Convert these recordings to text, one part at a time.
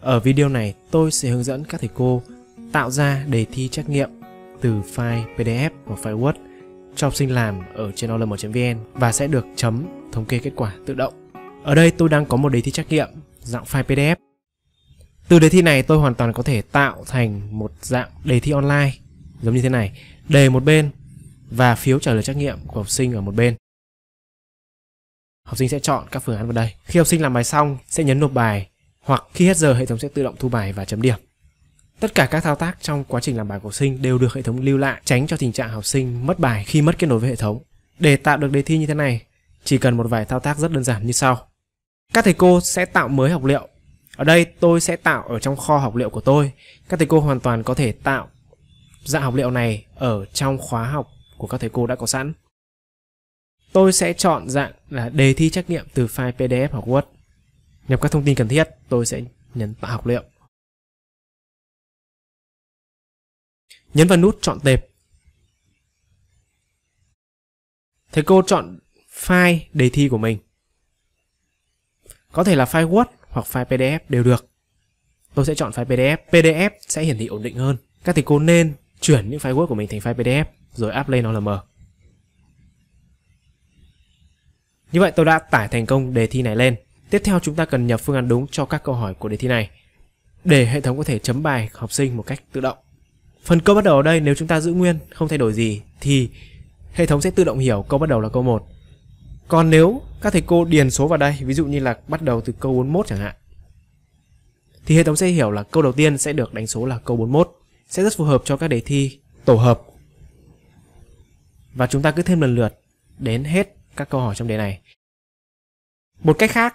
Ở video này, tôi sẽ hướng dẫn các thầy cô tạo ra đề thi trắc nghiệm từ file PDF hoặc file Word cho học sinh làm ở trên olm.vn e và sẽ được chấm thống kê kết quả tự động. Ở đây tôi đang có một đề thi trắc nghiệm dạng file PDF. Từ đề thi này tôi hoàn toàn có thể tạo thành một dạng đề thi online giống như thế này, đề một bên và phiếu trả lời trắc nghiệm của học sinh ở một bên. Học sinh sẽ chọn các phương án vào đây. Khi học sinh làm bài xong sẽ nhấn nộp bài hoặc khi hết giờ hệ thống sẽ tự động thu bài và chấm điểm. Tất cả các thao tác trong quá trình làm bài của sinh đều được hệ thống lưu lại tránh cho tình trạng học sinh mất bài khi mất kết nối với hệ thống. Để tạo được đề thi như thế này, chỉ cần một vài thao tác rất đơn giản như sau. Các thầy cô sẽ tạo mới học liệu. Ở đây tôi sẽ tạo ở trong kho học liệu của tôi. Các thầy cô hoàn toàn có thể tạo dạng học liệu này ở trong khóa học của các thầy cô đã có sẵn. Tôi sẽ chọn dạng là đề thi trắc nghiệm từ file PDF hoặc Word nhập các thông tin cần thiết tôi sẽ nhấn tạo học liệu nhấn vào nút chọn tệp thầy cô chọn file đề thi của mình có thể là file word hoặc file pdf đều được tôi sẽ chọn file pdf pdf sẽ hiển thị ổn định hơn các thầy cô nên chuyển những file word của mình thành file pdf rồi up lên olm như vậy tôi đã tải thành công đề thi này lên Tiếp theo chúng ta cần nhập phương án đúng cho các câu hỏi của đề thi này để hệ thống có thể chấm bài học sinh một cách tự động. Phần câu bắt đầu ở đây nếu chúng ta giữ nguyên, không thay đổi gì thì hệ thống sẽ tự động hiểu câu bắt đầu là câu 1. Còn nếu các thầy cô điền số vào đây, ví dụ như là bắt đầu từ câu 41 chẳng hạn, thì hệ thống sẽ hiểu là câu đầu tiên sẽ được đánh số là câu 41, sẽ rất phù hợp cho các đề thi tổ hợp. Và chúng ta cứ thêm lần lượt đến hết các câu hỏi trong đề này. Một cách khác,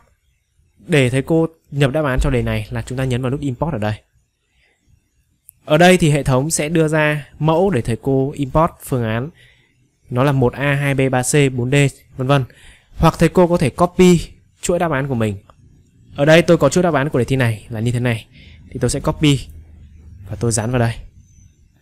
để thầy cô nhập đáp án cho đề này là chúng ta nhấn vào nút import ở đây ở đây thì hệ thống sẽ đưa ra mẫu để thầy cô import phương án nó là 1A, 2B, 3C, 4D vân vân. Hoặc thầy cô có thể copy chuỗi đáp án của mình. Ở đây tôi có chuỗi đáp án của đề thi này là như thế này. Thì tôi sẽ copy và tôi dán vào đây.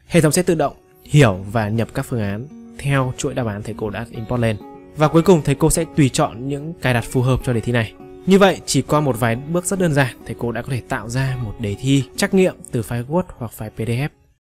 Hệ thống sẽ tự động hiểu và nhập các phương án theo chuỗi đáp án thầy cô đã import lên. Và cuối cùng thầy cô sẽ tùy chọn những cài đặt phù hợp cho đề thi này. Như vậy, chỉ qua một vài bước rất đơn giản, thầy cô đã có thể tạo ra một đề thi trắc nghiệm từ file Word hoặc file PDF